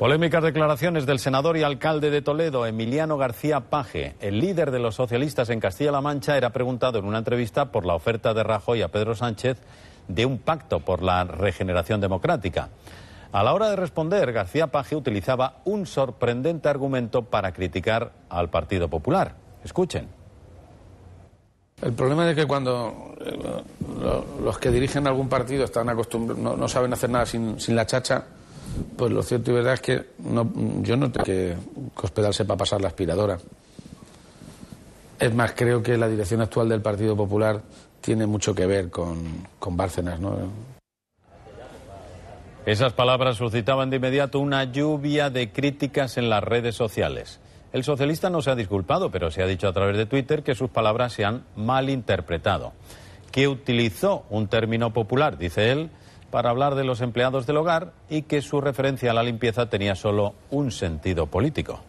Polémicas declaraciones del senador y alcalde de Toledo, Emiliano García Paje. El líder de los socialistas en Castilla-La Mancha era preguntado en una entrevista por la oferta de Rajoy a Pedro Sánchez de un pacto por la regeneración democrática. A la hora de responder, García Paje utilizaba un sorprendente argumento para criticar al Partido Popular. Escuchen. El problema es que cuando eh, los que dirigen algún partido están acostumbrados, no, saben hacer nada sin la chacha pues lo cierto y verdad es que no, yo no tengo que hospedarse para pasar la aspiradora. Es más, creo que la dirección actual del Partido Popular tiene mucho que ver con, con Bárcenas, ¿no? Esas palabras suscitaban de inmediato una lluvia de críticas en las redes sociales. El socialista no se ha disculpado, pero se ha dicho a través de Twitter que sus palabras se han malinterpretado que utilizó un término popular, dice él, para hablar de los empleados del hogar y que su referencia a la limpieza tenía solo un sentido político.